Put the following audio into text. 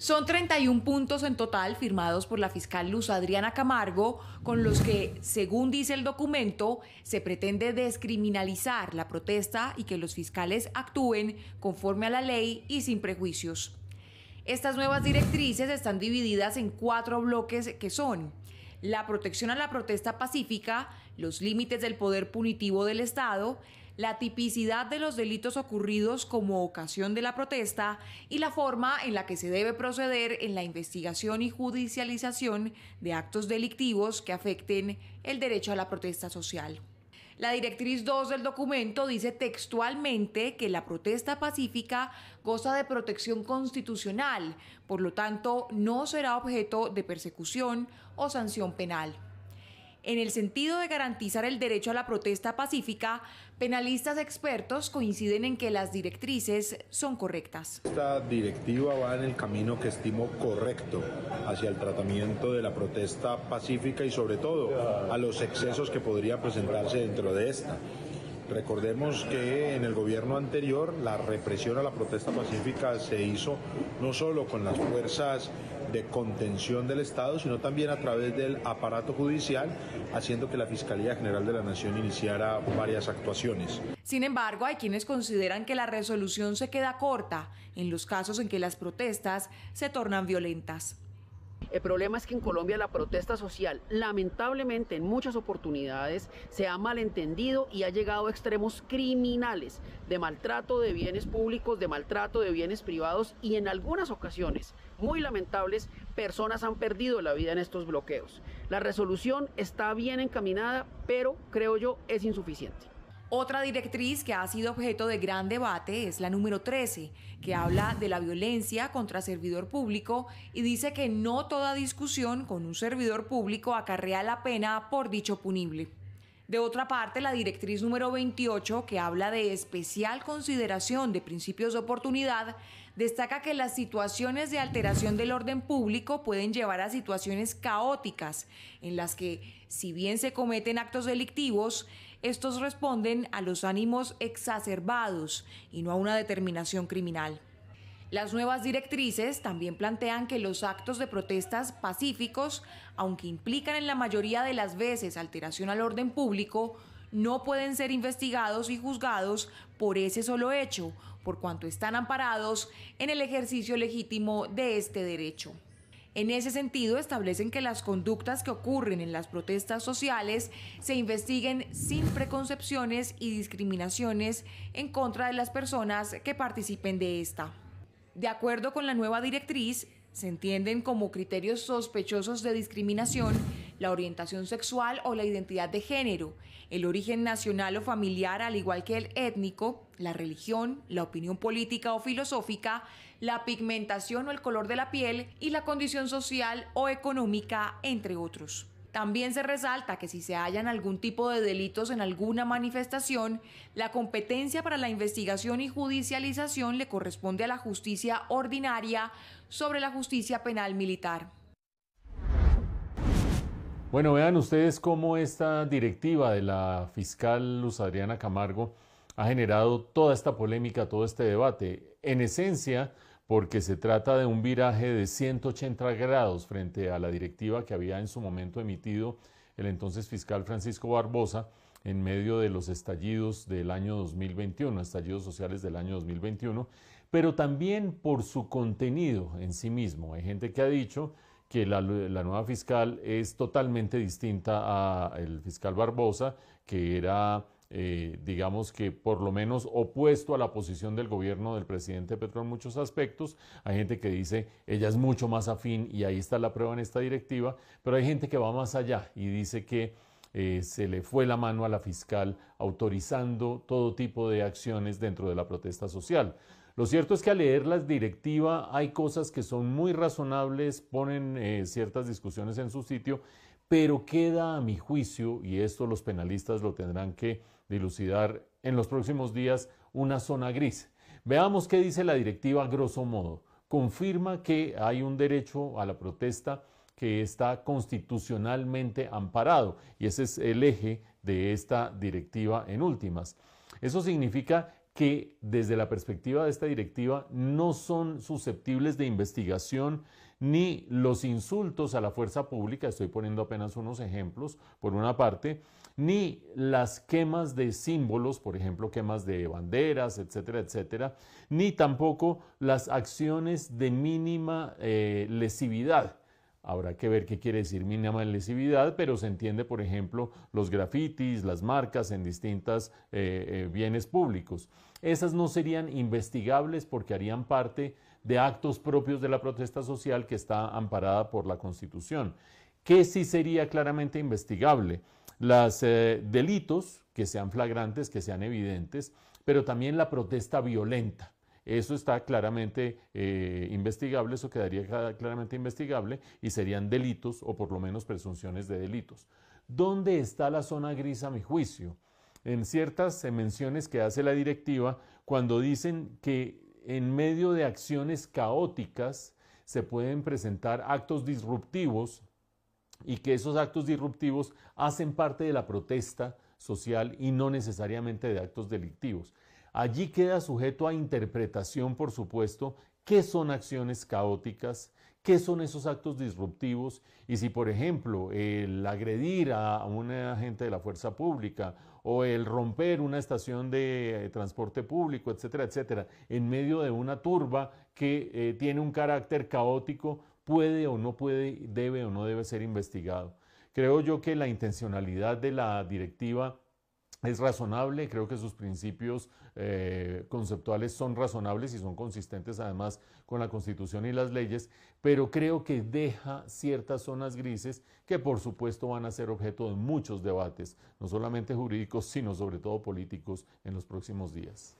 Son 31 puntos en total firmados por la fiscal Luz Adriana Camargo, con los que, según dice el documento, se pretende descriminalizar la protesta y que los fiscales actúen conforme a la ley y sin prejuicios. Estas nuevas directrices están divididas en cuatro bloques que son la protección a la protesta pacífica, los límites del poder punitivo del Estado, la tipicidad de los delitos ocurridos como ocasión de la protesta y la forma en la que se debe proceder en la investigación y judicialización de actos delictivos que afecten el derecho a la protesta social. La directriz 2 del documento dice textualmente que la protesta pacífica goza de protección constitucional, por lo tanto no será objeto de persecución o sanción penal en el sentido de garantizar el derecho a la protesta pacífica, penalistas expertos coinciden en que las directrices son correctas. Esta directiva va en el camino que estimo correcto hacia el tratamiento de la protesta pacífica y sobre todo a los excesos que podría presentarse dentro de esta. Recordemos que en el gobierno anterior la represión a la protesta pacífica se hizo no solo con las fuerzas de contención del Estado, sino también a través del aparato judicial, haciendo que la Fiscalía General de la Nación iniciara varias actuaciones. Sin embargo, hay quienes consideran que la resolución se queda corta en los casos en que las protestas se tornan violentas. El problema es que en Colombia la protesta social, lamentablemente en muchas oportunidades, se ha malentendido y ha llegado a extremos criminales de maltrato de bienes públicos, de maltrato de bienes privados y en algunas ocasiones, muy lamentables, personas han perdido la vida en estos bloqueos. La resolución está bien encaminada, pero creo yo es insuficiente. Otra directriz que ha sido objeto de gran debate es la número 13, que habla de la violencia contra servidor público y dice que no toda discusión con un servidor público acarrea la pena por dicho punible. De otra parte, la directriz número 28, que habla de especial consideración de principios de oportunidad, destaca que las situaciones de alteración del orden público pueden llevar a situaciones caóticas, en las que, si bien se cometen actos delictivos, estos responden a los ánimos exacerbados y no a una determinación criminal. Las nuevas directrices también plantean que los actos de protestas pacíficos, aunque implican en la mayoría de las veces alteración al orden público, no pueden ser investigados y juzgados por ese solo hecho, por cuanto están amparados en el ejercicio legítimo de este derecho. En ese sentido, establecen que las conductas que ocurren en las protestas sociales se investiguen sin preconcepciones y discriminaciones en contra de las personas que participen de esta. De acuerdo con la nueva directriz, se entienden como criterios sospechosos de discriminación la orientación sexual o la identidad de género, el origen nacional o familiar al igual que el étnico, la religión, la opinión política o filosófica, la pigmentación o el color de la piel y la condición social o económica, entre otros. También se resalta que si se hallan algún tipo de delitos en alguna manifestación, la competencia para la investigación y judicialización le corresponde a la justicia ordinaria sobre la justicia penal militar. Bueno, vean ustedes cómo esta directiva de la fiscal Luz Adriana Camargo ha generado toda esta polémica, todo este debate. En esencia, porque se trata de un viraje de 180 grados frente a la directiva que había en su momento emitido el entonces fiscal Francisco Barbosa en medio de los estallidos del año 2021, estallidos sociales del año 2021, pero también por su contenido en sí mismo. Hay gente que ha dicho que la, nueva fiscal es totalmente distinta al fiscal Barbosa, que era eh, digamos que por lo menos opuesto a la posición del gobierno del presidente Petro en muchos aspectos. Hay gente que dice, ella es mucho más afín y ahí está la prueba en esta directiva, pero hay gente que va más allá y dice que eh, se le fue la mano a la fiscal autorizando todo tipo de acciones dentro de la protesta social. Lo cierto es que al leer la directiva hay cosas que son muy razonables, ponen eh, ciertas discusiones en su sitio pero queda a mi juicio, y esto los penalistas lo tendrán que dilucidar en los próximos días, una zona gris. Veamos qué dice la directiva grosso modo. Confirma que hay un derecho a la protesta que está constitucionalmente amparado, y ese es el eje de esta directiva en últimas. Eso significa que desde la perspectiva de esta directiva no son susceptibles de investigación ni los insultos a la fuerza pública, estoy poniendo apenas unos ejemplos, por una parte, ni las quemas de símbolos, por ejemplo, quemas de banderas, etcétera, etcétera, ni tampoco las acciones de mínima eh, lesividad. Habrá que ver qué quiere decir mínima lesividad, pero se entiende, por ejemplo, los grafitis, las marcas en distintos eh, eh, bienes públicos. Esas no serían investigables porque harían parte de actos propios de la protesta social que está amparada por la Constitución, que sí sería claramente investigable. Los eh, delitos que sean flagrantes, que sean evidentes, pero también la protesta violenta. Eso está claramente eh, investigable, eso quedaría claramente investigable y serían delitos o por lo menos presunciones de delitos. ¿Dónde está la zona gris a mi juicio? En ciertas menciones que hace la directiva, cuando dicen que en medio de acciones caóticas se pueden presentar actos disruptivos y que esos actos disruptivos hacen parte de la protesta social y no necesariamente de actos delictivos. Allí queda sujeto a interpretación, por supuesto, qué son acciones caóticas, qué son esos actos disruptivos y si, por ejemplo, el agredir a un agente de la fuerza pública o el romper una estación de eh, transporte público, etcétera, etcétera, en medio de una turba que eh, tiene un carácter caótico, puede o no puede, debe o no debe ser investigado. Creo yo que la intencionalidad de la directiva es razonable, creo que sus principios eh, conceptuales son razonables y son consistentes además con la Constitución y las leyes, pero creo que deja ciertas zonas grises que por supuesto van a ser objeto de muchos debates, no solamente jurídicos, sino sobre todo políticos en los próximos días.